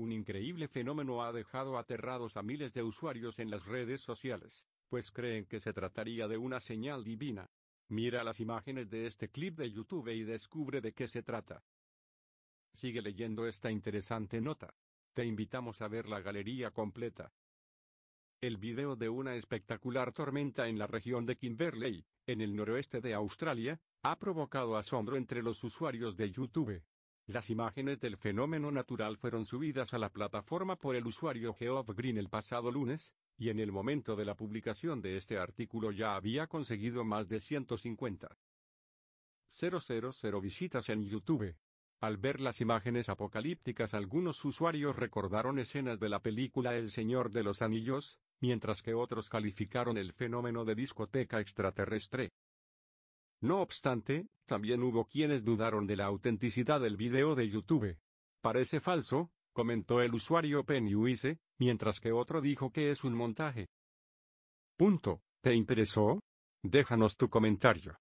Un increíble fenómeno ha dejado aterrados a miles de usuarios en las redes sociales, pues creen que se trataría de una señal divina. Mira las imágenes de este clip de YouTube y descubre de qué se trata. Sigue leyendo esta interesante nota. Te invitamos a ver la galería completa. El video de una espectacular tormenta en la región de Kimberley, en el noroeste de Australia, ha provocado asombro entre los usuarios de YouTube. Las imágenes del fenómeno natural fueron subidas a la plataforma por el usuario Geoff Green el pasado lunes, y en el momento de la publicación de este artículo ya había conseguido más de 150.000 visitas en YouTube. Al ver las imágenes apocalípticas algunos usuarios recordaron escenas de la película El Señor de los Anillos, mientras que otros calificaron el fenómeno de discoteca extraterrestre. No obstante, también hubo quienes dudaron de la autenticidad del video de YouTube. Parece falso, comentó el usuario PennyWise, mientras que otro dijo que es un montaje. Punto. ¿Te interesó? Déjanos tu comentario.